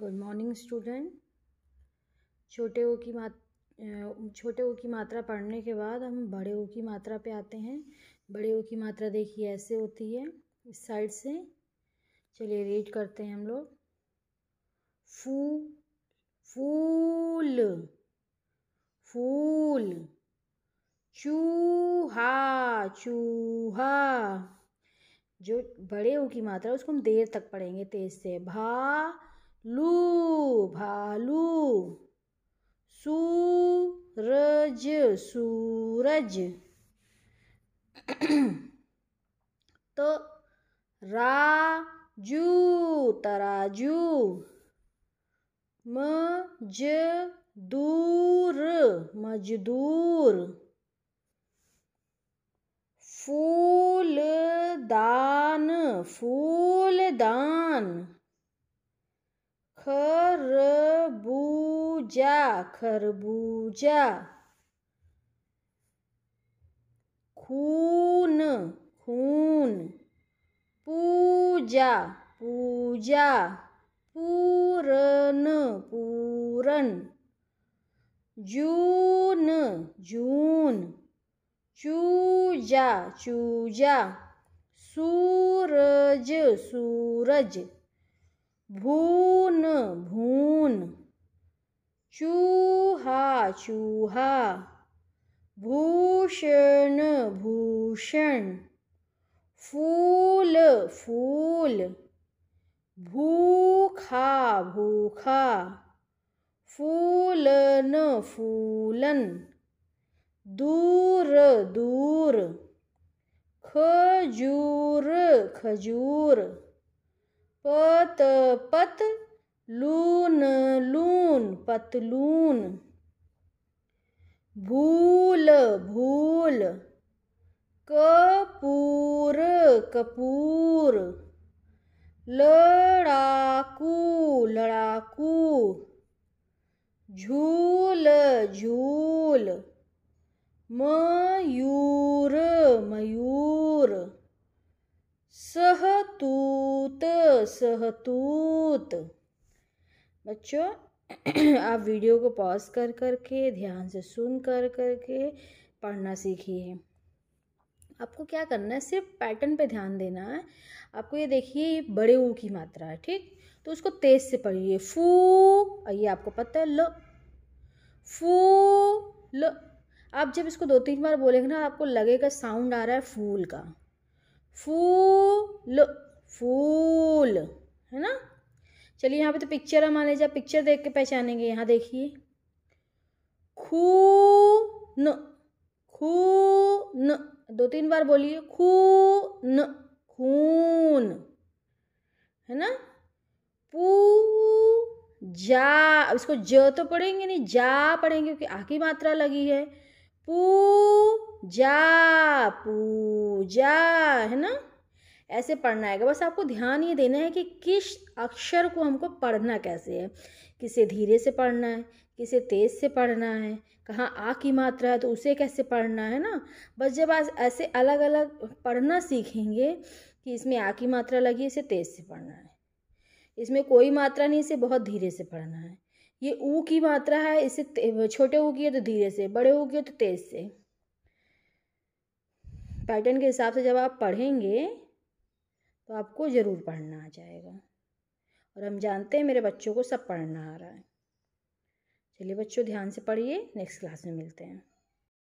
good morning student छोटे ओ की मात छोटे ओ की मात्रा पढ़ने के बाद हम बड़े ओ की मात्रा पे आते हैं बड़े ओ की मात्रा देखिए ऐसे होती है इस साइड से चलिए रीड करते हैं हम लोग फू फूल फूल चूहा चूहा जो बड़े ओ की मात्रा उसको हम देर तक पढ़ेंगे तेज से भा लू भालू सूरज सूरज तो राजू तराजू मजदूर मजदूर फूलदान फूलदान खरबूजा खरबूजा खून खून पूजा पूजा पूरन पूरन जून जून चूजा चूजा सूरज सूरज भून भून चूहा चूहा भूषण भूषण फूल फूल भूखा भूखा फूलन फूलन दूर दूर खजूर खजूर पत पत लून लून पतलून भूल भूल कपूर कपूर लड़ाकू लड़ाकू झूल झूल मयूर मयूर सहतू सहतूत सहतूत बच्चों आप वीडियो को पॉज कर करके ध्यान से सुन कर करके पढ़ना सीखिए आपको क्या करना है सिर्फ पैटर्न पे ध्यान देना है आपको ये देखिए ये बड़े ऊ की मात्रा है ठीक तो उसको तेज से पढ़िए फू ये आपको पता है ल फू ल आप जब इसको दो तीन बार बोलेंगे ना आपको लगेगा साउंड आ रहा है फूल का फू ल फूल है ना चलिए यहाँ पे तो पिक्चर हम आने जा पिक्चर देख के पहचानेंगे यहाँ देखिए खू न खू न दो तीन बार बोलिए खून खून है ना पूजा अब इसको ज तो पढ़ेंगे नहीं जा पढ़ेंगे क्योंकि आ की मात्रा लगी है पू जा पू जा है ना ऐसे पढ़ना आएगा बस आपको ध्यान ये देना है कि किस अक्षर को हमको पढ़ना कैसे है किसे धीरे से पढ़ना है किसे तेज़ से पढ़ना है कहाँ आ की मात्रा है तो उसे कैसे पढ़ना है ना बस जब आज ऐसे अलग अलग पढ़ना सीखेंगे कि इसमें आ की मात्रा लगी इसे तेज़ से पढ़ना है इसमें कोई मात्रा नहीं इसे बहुत धीरे से पढ़ना है ये ऊ की मात्रा है इसे छोटे ऊ की है तो धीरे से बड़े ऊ की है तो तेज़ से पैटर्न के हिसाब से जब आप पढ़ेंगे तो आपको ज़रूर पढ़ना आ जाएगा और हम जानते हैं मेरे बच्चों को सब पढ़ना आ रहा है चलिए बच्चों ध्यान से पढ़िए नेक्स्ट क्लास में मिलते हैं